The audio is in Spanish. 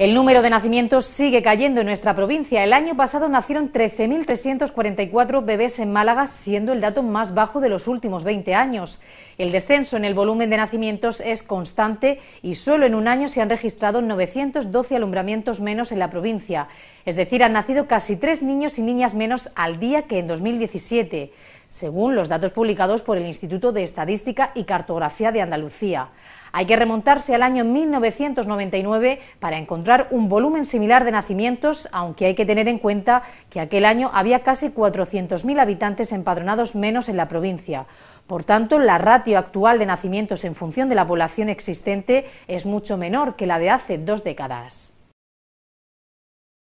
El número de nacimientos sigue cayendo en nuestra provincia. El año pasado nacieron 13.344 bebés en Málaga, siendo el dato más bajo de los últimos 20 años. El descenso en el volumen de nacimientos es constante y solo en un año se han registrado 912 alumbramientos menos en la provincia. Es decir, han nacido casi tres niños y niñas menos al día que en 2017 según los datos publicados por el Instituto de Estadística y Cartografía de Andalucía. Hay que remontarse al año 1999 para encontrar un volumen similar de nacimientos, aunque hay que tener en cuenta que aquel año había casi 400.000 habitantes empadronados menos en la provincia. Por tanto, la ratio actual de nacimientos en función de la población existente es mucho menor que la de hace dos décadas.